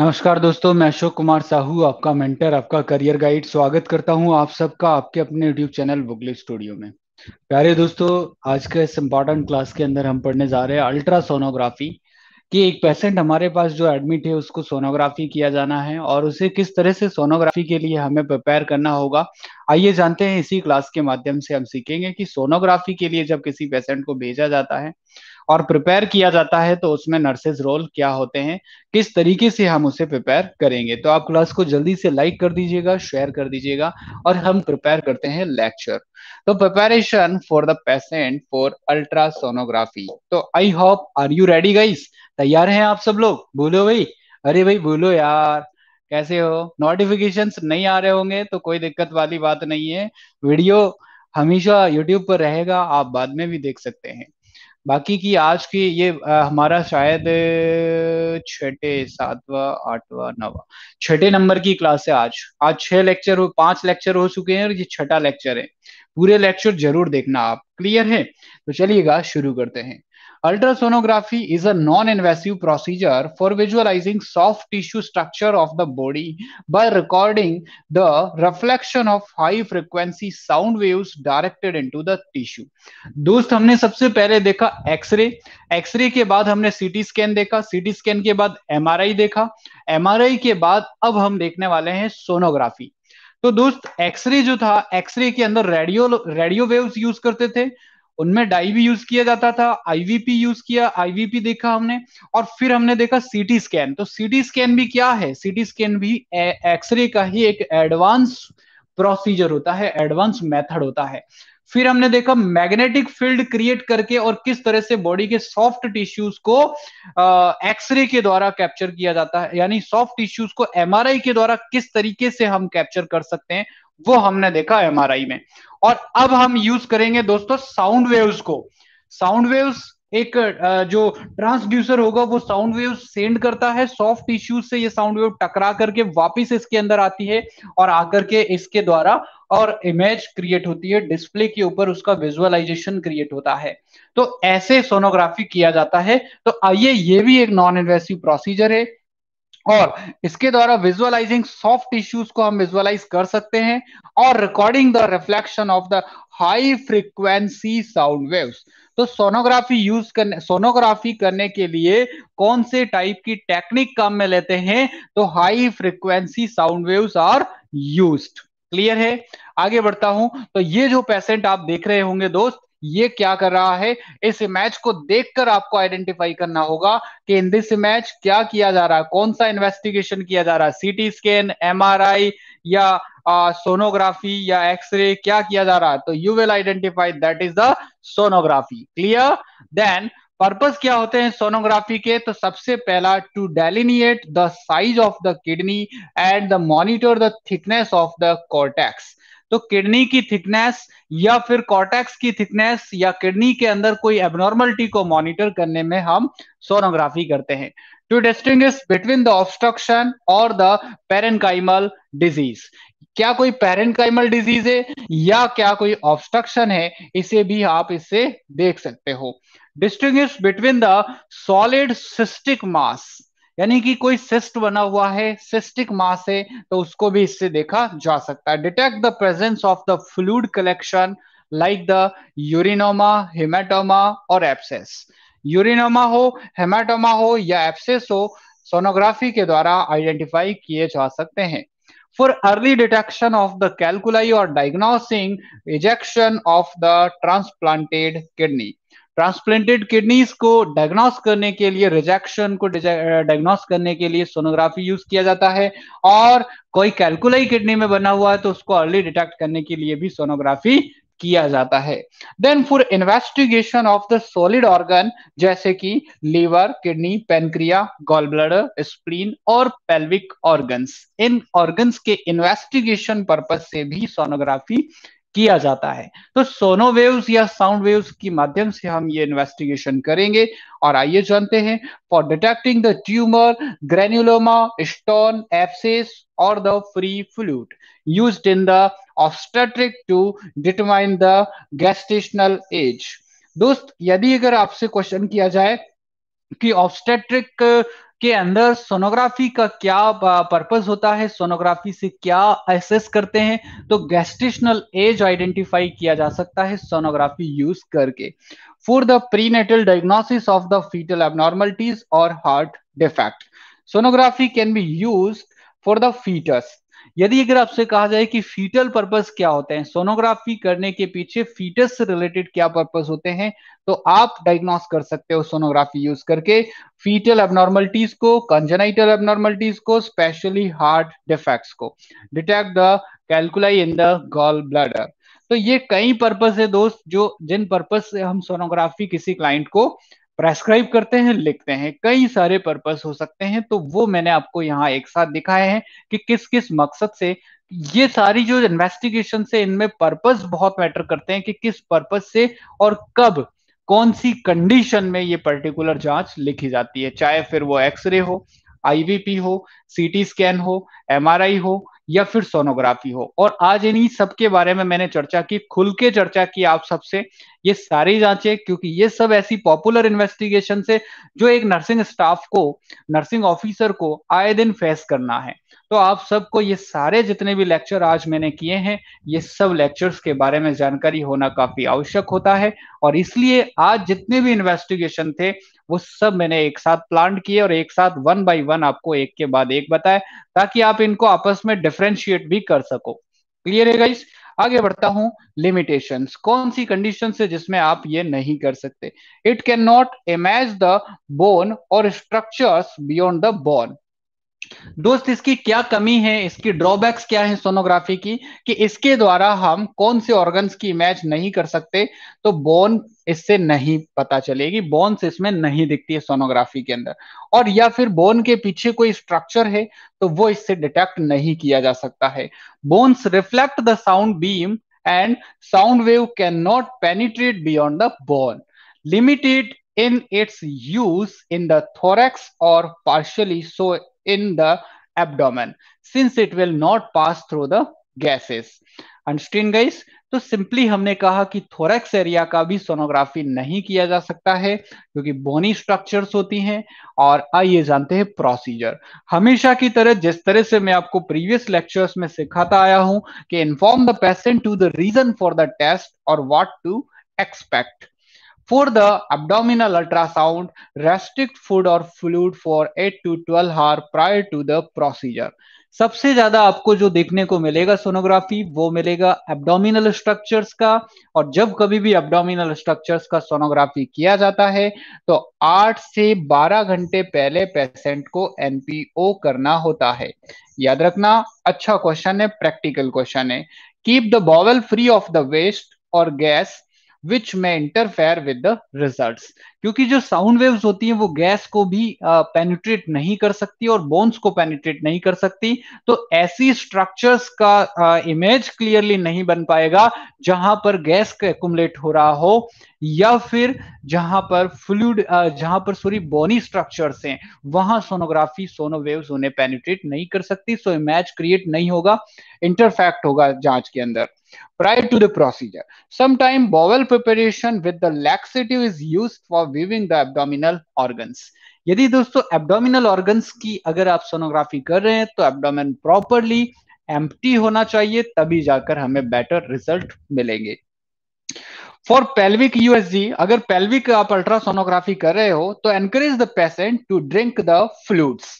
नमस्कार दोस्तों मैं अशोक कुमार साहू आपका मेंटर आपका करियर गाइड स्वागत करता हूं आप सबका आपके अपने यूट्यूब चैनल बुगले स्टूडियो में प्यारे दोस्तों आज के इस इम्पोर्टेंट क्लास के अंदर हम पढ़ने जा रहे हैं अल्ट्रासोनोग्राफी कि एक पेशेंट हमारे पास जो एडमिट है उसको सोनोग्राफी किया जाना है और उसे किस तरह से सोनोग्राफी के लिए हमें प्रिपेयर करना होगा आइए जानते हैं इसी क्लास के माध्यम से हम सीखेंगे कि सोनोग्राफी के लिए जब किसी पेशेंट को भेजा जाता है और प्रिपेयर किया जाता है तो उसमें नर्सेज रोल क्या होते हैं किस तरीके से हम उसे प्रिपेयर करेंगे तो आप क्लास को जल्दी से लाइक कर दीजिएगा शेयर कर दीजिएगा और हम प्रिपेयर करते हैं लेक्चर तो preparation for the patient for ultrasonography तो I hope are you ready guys तैयार हैं आप सब लोग बोलो भाई अरे भाई बोलो यार कैसे हो नोटिफिकेशन नहीं आ रहे होंगे तो कोई दिक्कत वाली बात नहीं है वीडियो हमेशा यूट्यूब पर रहेगा आप बाद में भी देख सकते हैं बाकी की आज की ये आ, हमारा शायद छठे सातवा आठवा नवा छठे नंबर की क्लास है आज आज छह लेक्चर हो पांच लेक्चर हो चुके हैं और ये छठा लेक्चर है पूरे लेक्चर जरूर देखना आप क्लियर है तो चलिएगा शुरू करते हैं ultrasonography is a non invasive procedure for visualizing soft tissue structure of the body by recording the reflection of high frequency sound waves directed into the tissue दोस्त हमने सबसे पहले देखा एक्सरे एक्सरे के बाद हमने सीटी स्कैन देखा CT scan के बाद एम आर आई देखा एम आर आई के बाद अब हम देखने वाले हैं सोनोग्राफी तो दोस्त एक्सरे जो था एक्सरे के अंदर रेडियो रेडियो वेव्स यूज करते थे उनमें डाई भी यूज किया जाता था आईवीपी यूज किया आईवीपी देखा हमने और फिर हमने देखा सीटी स्कैन तो सीटी स्कैन भी क्या है सीटी स्कैन भी एक्सरे का ही एक एडवांस प्रोसीजर होता है एडवांस मेथड होता है फिर हमने देखा मैग्नेटिक फील्ड क्रिएट करके और किस तरह से बॉडी के सॉफ्ट टिश्यूज को एक्सरे के द्वारा कैप्चर किया जाता है यानी सॉफ्ट टिश्यूज को एमआरआई के द्वारा किस तरीके से हम कैप्चर कर सकते हैं वो हमने देखा एम में और अब हम यूज करेंगे दोस्तों साउंड वेव्स को साउंड वेव्स एक जो ट्रांसड्यूसर होगा वो साउंड वेव सेंड करता है सॉफ्ट टिश्यूज से ये साउंड वेव टकरा करके वापस इसके अंदर आती है और आकर के इसके द्वारा और इमेज क्रिएट होती है डिस्प्ले के ऊपर उसका विजुअलाइजेशन क्रिएट होता है तो ऐसे सोनोग्राफी किया जाता है तो आइए ये भी एक नॉन इन्वेसिव प्रोसीजर है और इसके द्वारा विजुअलाइजिंग सॉफ्ट इश्यूज को हम विजुअलाइज कर सकते हैं और recording the reflection of the high frequency sound waves तो सोनोग्राफी यूज करने सोनोग्राफी करने के लिए कौन से टाइप की टेक्निक काम में लेते हैं तो high frequency sound waves are used clear है आगे बढ़ता हूं तो ये जो पेशेंट आप देख रहे होंगे दोस्त ये क्या कर रहा है इस इमेज को देखकर आपको आइडेंटिफाई करना होगा कि इन दिस इमेज क्या किया जा रहा है कौन सा इन्वेस्टिगेशन किया जा रहा है सीटी स्कैन एमआरआई या आ, सोनोग्राफी या एक्सरे क्या किया जा रहा है तो you will identify that is the sonography clear then purpose क्या होते हैं सोनोग्राफी के तो सबसे पहला to delineate the size of the kidney and the monitor the thickness of the cortex तो किडनी की थिकनेस या फिर कॉटेक्स की थिकनेस या किडनी के अंदर कोई एबनॉर्मलिटी को मॉनिटर करने में हम सोनोग्राफी करते हैं to distinguish between the obstruction और द पेरेंकाइमल डिजीज क्या कोई पेरेंकाइमल डिजीज है या क्या कोई ऑब्स्ट्रक्शन है इसे भी आप इससे देख सकते हो distinguish between the solid cystic mass यानी कि कोई सिस्ट बना हुआ है सिस्टिक मास है तो उसको भी इससे देखा जा सकता है detect the presence of the fluid collection like the urinoma hematoma और एप्सेस यूरिनोमा हो हेमाटोमा हो या एप्सेस हो सोनोग्राफी के द्वारा आइडेंटिफाई किए जा सकते हैं for early detection of the calculi और diagnosing ejection of the transplanted kidney transplanted kidneys को डायग्नोस करने के लिए रिजेक्शन को डायग्नोस करने के लिए सोनोग्राफी यूज किया जाता है और कोई कैलकुलाई किडनी में बना हुआ है तो उसको अर्ली डिटेक्ट करने के लिए भी सोनोग्राफी किया जाता है then for investigation of the solid organ जैसे कि liver kidney pancreas gall bladder spleen और पेल्विक ऑर्गन्स इन ऑर्गन्स के इन्वेस्टिगेशन पर्पज से भी सोनोग्राफी किया जाता है तो सोनो वेव्स या साउंड वेव्स के माध्यम से हम ये इन्वेस्टिगेशन करेंगे और आइए जानते हैं for detecting the tumour granuloma stone abscess और the free fluid use in the obstetric to determine the gestational age दोस्त यदि अगर आपसे क्वेश्चन किया जाए कि ऑब्स्टेट्रिक के अंदर सोनोग्राफी का क्या पर्पस होता है सोनोग्राफी से क्या एसेस करते हैं तो गैस्ट्रिशनल एज आइडेंटिफाई किया जा सकता है सोनोग्राफी यूज करके for the prenatal diagnosis of the fetal abnormalities और heart defect sonography can be use for the fetus यदि अगर आपसे कहा जाए कि फीटल पर्पस क्या होते हैं सोनोग्राफी करने के पीछे फीटस से रिलेटेड क्या पर्पस होते हैं तो आप डायग्नोस कर सकते हो सोनोग्राफी यूज करके फीटल एबनॉर्मलिटीज को कंजनाइटल एबनॉर्मलिटीज को स्पेशली हार्ट डिफेक्ट्स को detect the calculi in the gall bladder तो ये कई पर्पस है दोस्त जो जिन पर्पस से हम सोनोग्राफी किसी क्लाइंट को प्रेस्क्राइब करते हैं लिखते हैं कई सारे पर्पस हो सकते हैं तो वो मैंने आपको यहाँ एक साथ दिखाए हैं कि किस किस मकसद से ये सारी जो इन्वेस्टिगेशन से इनमें पर्पस बहुत मैटर करते हैं कि किस पर्पस से और कब कौन सी कंडीशन में ये पर्टिकुलर जांच लिखी जाती है चाहे फिर वो एक्सरे हो आईवीपी हो सीटी स्कैन हो एमआरआई हो या फिर सोनोग्राफी हो और आज इन्हीं सब के बारे में मैंने चर्चा की खुल के चर्चा की आप सबसे ये सारी जांचें क्योंकि ये सब ऐसी पॉपुलर इन्वेस्टिगेशन से जो एक नर्सिंग स्टाफ को नर्सिंग ऑफिसर को आए दिन फेस करना है तो आप सबको ये सारे जितने भी लेक्चर आज मैंने किए हैं ये सब लेक्चर्स के बारे में जानकारी होना काफी आवश्यक होता है और इसलिए आज जितने भी इन्वेस्टिगेशन थे वो सब मैंने एक साथ प्लान किए और एक साथ वन बाय वन आपको एक के बाद एक बताए ताकि आप इनको आपस में डिफ्रेंशिएट भी कर सको क्लियर है गाइस आगे बढ़ता हूं लिमिटेशन कौन सी कंडीशन है जिसमें आप ये नहीं कर सकते it can not image the bone और स्ट्रक्चर्स बियॉन्ड द बोन दोस्त इसकी क्या कमी है इसकी ड्रॉबैक्स क्या है सोनोग्राफी की कि इसके द्वारा हम कौन से ऑर्गन्स की इमेज नहीं कर सकते तो बोन इससे नहीं पता चलेगी बोन्स इसमें नहीं दिखती है सोनोग्राफी के अंदर और या फिर बोन के पीछे कोई स्ट्रक्चर है तो वो इससे डिटेक्ट नहीं किया जा सकता है bones reflect the sound beam and sound wave can not penetrate beyond the bone limited in its use in the thorax or partially so in the abdomen since it will not pass through the gases understand guys तो simply हमने कहा कि thorax area का भी sonography नहीं किया जा सकता है क्योंकि बोनी स्ट्रक्चर्स होती हैं और आइए जानते हैं प्रोसीजर हमेशा की तरह जिस तरह से मैं आपको प्रीवियस लेक्चर्स में सिखाता आया हूं कि inform the patient to the reason for the test और what to expect For the abdominal ultrasound, restrict food or fluid for 8 to 12 hour prior to the procedure. सबसे ज्यादा आपको जो देखने को मिलेगा सोनोग्राफी वो मिलेगा एब्डोमिनल स्ट्रक्चर्स का और जब कभी भी एब्डोमिनल स्ट्रक्चर्स का सोनोग्राफी किया जाता है तो 8 से 12 घंटे पहले पेशेंट को एनपीओ करना होता है याद रखना अच्छा क्वेश्चन है प्रैक्टिकल क्वेश्चन है keep the bowel free of the waste और gas which may interfere with the results. क्योंकि जो साउंड वेव्स होती है वो गैस को भी पेनिट्रेट नहीं कर सकती और बोन्स को पेनिट्रेट नहीं कर सकती तो ऐसी स्ट्रक्चर्स का इमेज क्लियरली नहीं बन पाएगा जहां पर गैस एकुमलेट हो रहा हो या फिर जहां पर फ्लूड जहां पर सॉरी बॉनी स्ट्रक्चर्स हैं वहां सोनोग्राफी सोनो वेव्स उन्हें पेनिट्रेट नहीं कर सकती सो इमेज क्रिएट नहीं होगा इंटरफैक्ट होगा जांच के अंदर prior to the procedure sometime bowel preparation with the laxative is used for viewing the abdominal organs. यदि दोस्तों एब्डोमिनल ऑर्गन्स की अगर आप सोनोग्राफी कर रहे हैं तो एब्डोमेन प्रॉपरली एम्प्टी होना चाहिए तभी जाकर हमें बेटर रिजल्ट मिलेंगे फॉर पेल्विक यूएसजी अगर पेल्विक आप अल्ट्रासोनोग्राफी कर रहे हो तो encourage the patient to drink the fluids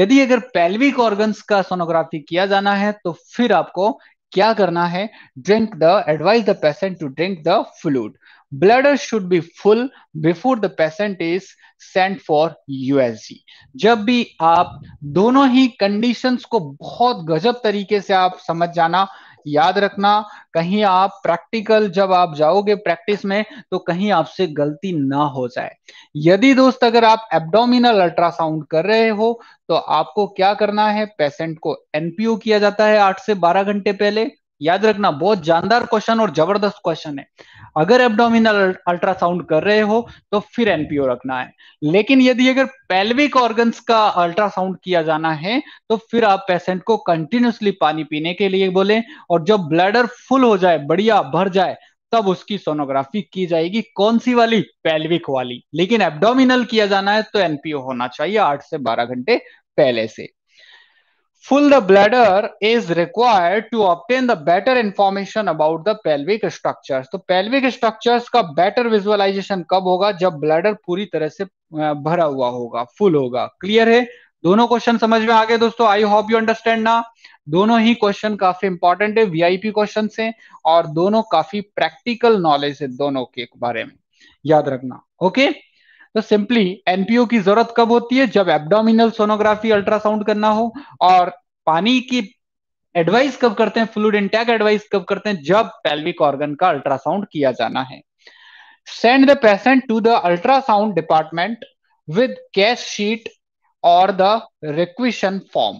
यदि अगर पेल्विक ऑर्गन्स का सोनोग्राफी किया जाना है तो फिर आपको क्या करना है drink the advise the patient to drink the fluid bladder should be full before the patient is sent for USG जब भी आप दोनों ही कंडीशंस को बहुत गजब तरीके से आप समझ जाना याद रखना कहीं आप प्रैक्टिकल जब आप जाओगे प्रैक्टिस में तो कहीं आपसे गलती ना हो जाए यदि दोस्त अगर आप एब्डोमिनल अल्ट्रासाउंड कर रहे हो तो आपको क्या करना है पेशेंट को एनपीओ किया जाता है आठ से बारह घंटे पहले याद रखना बहुत जानदार क्वेश्चन और जबरदस्त क्वेश्चन है अगर एब्डोमिनल अल्ट्रासाउंड कर रहे हो तो फिर एनपीओ रखना है लेकिन यदि अगर पेल्विक ऑर्गन्स का अल्ट्रासाउंड किया जाना है तो फिर आप पेशेंट को कंटिन्यूसली पानी पीने के लिए बोले और जब ब्लैडर फुल हो जाए बढ़िया भर जाए तब उसकी सोनोग्राफी की जाएगी कौन सी वाली पेल्विक वाली लेकिन एब्डोमिनल किया जाना है तो एनपीओ होना चाहिए आठ से बारह घंटे पहले से Full the bladder is required to obtain the better information about the pelvic structures. तो pelvic structures का better visualization कब होगा जब bladder पूरी तरह से भरा हुआ होगा full होगा क्लियर है दोनों क्वेश्चन समझ में आ गए दोस्तों आई होप यू अंडरस्टैंड ना दोनों ही क्वेश्चन काफी इंपॉर्टेंट है वीआईपी क्वेश्चन है और दोनों काफी प्रैक्टिकल नॉलेज है दोनों के बारे में याद रखना ओके okay? तो सिंपली एनपीओ की जरूरत कब होती है जब एब्डोमिनल सोनोग्राफी अल्ट्रासाउंड करना हो और पानी की एडवाइस कब करते हैं फ्लूड इंटैक एडवाइस कब करते हैं जब पेल्विक ऑर्गन का अल्ट्रासाउंड किया जाना है send the patient to the ultrasound department with cash sheet और द रिक्विशन फॉर्म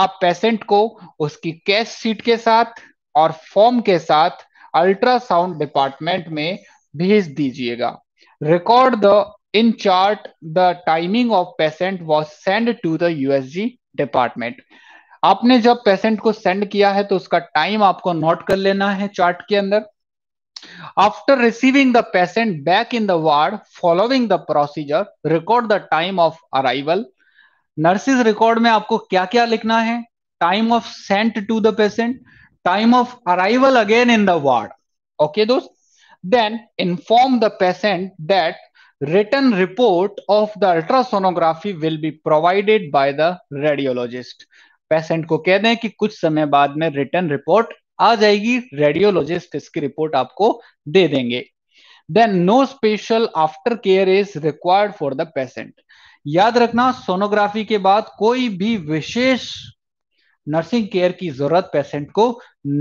आप पेशेंट को उसकी कैश शीट के साथ और फॉर्म के साथ अल्ट्रासाउंड डिपार्टमेंट में भेज दीजिएगा record the in chart the timing of patient was sent to the जी डिपार्टमेंट आपने जब पेशेंट को सेंड किया है तो उसका टाइम आपको नोट कर लेना है चार्ट के अंदर after receiving the patient back in ward following the procedure record the time of arrival nurses record में आपको क्या क्या लिखना है time of sent to the patient time of arrival again in the ward okay दोस्त then inform the patient that written report of the ultrasonography will be provided by the radiologist patient को कह दें कि कुछ समय बाद में return report आ जाएगी रेडियोलॉजिस्ट इसकी रिपोर्ट आपको दे देंगे then no special after care is required for the patient याद रखना सोनोग्राफी के बाद कोई भी विशेष नर्सिंग केयर की जरूरत पेशेंट को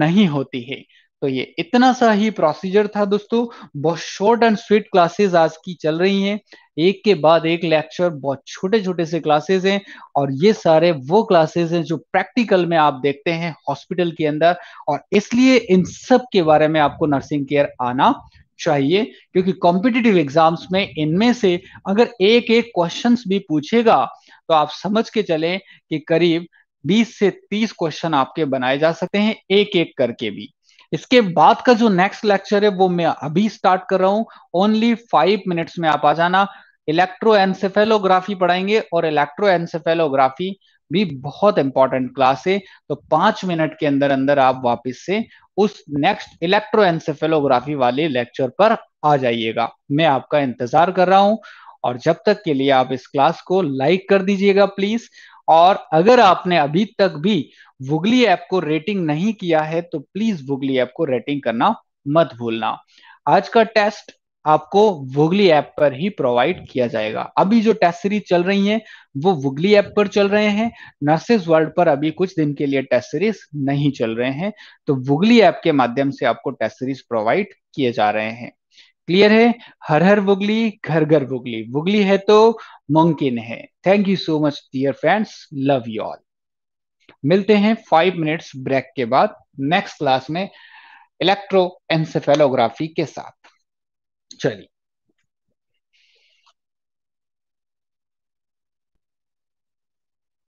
नहीं होती है तो ये इतना सा ही प्रोसीजर था दोस्तों बहुत शॉर्ट एंड स्वीट क्लासेस आज की चल रही हैं एक के बाद एक लेक्चर बहुत छोटे छोटे से क्लासेस हैं और ये सारे वो क्लासेस हैं जो प्रैक्टिकल में आप देखते हैं हॉस्पिटल के अंदर और इसलिए इन सब के बारे में आपको नर्सिंग केयर आना चाहिए क्योंकि कॉम्पिटिटिव एग्जाम्स में इनमें से अगर एक एक क्वेश्चन भी पूछेगा तो आप समझ के चले कि करीब 20 से 30 क्वेश्चन आपके बनाए जा सकते हैं एक एक करके भी इसके बाद का जो नेक्स्ट लेक्चर है वो मैं अभी स्टार्ट कर रहा हूँ ओनली फाइव मिनट्स में आप आ जाना इलेक्ट्रो एनसेफेलोग्राफी पढ़ाएंगे और इलेक्ट्रो एनसेफेलोग्राफी भी बहुत इंपॉर्टेंट क्लास है तो पांच मिनट के अंदर अंदर आप वापस से उस नेक्स्ट इलेक्ट्रो एनसेफेलोग्राफी वाले लेक्चर पर आ जाइएगा मैं आपका इंतजार कर रहा हूं और जब तक के लिए आप इस क्लास को लाइक कर दीजिएगा प्लीज और अगर आपने अभी तक भी वुगली ऐप को रेटिंग नहीं किया है तो प्लीज वुगली ऐप को रेटिंग करना मत भूलना आज का टेस्ट आपको वुगली ऐप पर ही प्रोवाइड किया जाएगा अभी जो टेस्ट सीरीज चल रही है वो वुगली ऐप पर चल रहे हैं नर्सेज वर्ल्ड पर अभी कुछ दिन के लिए टेस्ट सीरीज नहीं चल रहे हैं तो वुगली ऐप के माध्यम से आपको टेस्ट सीरीज प्रोवाइड किए जा रहे हैं क्लियर है हर हर बुगली घर घर बुगली बुगली है तो मुमकिन है thank you so much dear friends love you all मिलते हैं फाइव मिनट्स ब्रेक के बाद नेक्स्ट क्लास में इलेक्ट्रो एंसेफेलोग्राफी के साथ चलिए